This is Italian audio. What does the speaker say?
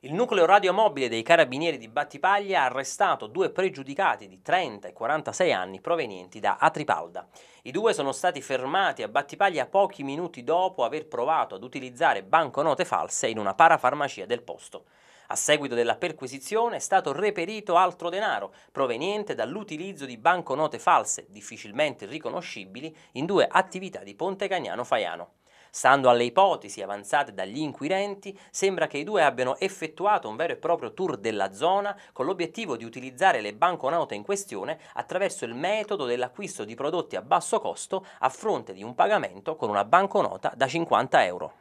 Il nucleo radiomobile dei carabinieri di Battipaglia ha arrestato due pregiudicati di 30 e 46 anni provenienti da Atripalda. I due sono stati fermati a Battipaglia pochi minuti dopo aver provato ad utilizzare banconote false in una parafarmacia del posto. A seguito della perquisizione è stato reperito altro denaro proveniente dall'utilizzo di banconote false, difficilmente riconoscibili, in due attività di Ponte Cagnano Faiano. Stando alle ipotesi avanzate dagli inquirenti, sembra che i due abbiano effettuato un vero e proprio tour della zona con l'obiettivo di utilizzare le banconote in questione attraverso il metodo dell'acquisto di prodotti a basso costo a fronte di un pagamento con una banconota da 50 euro.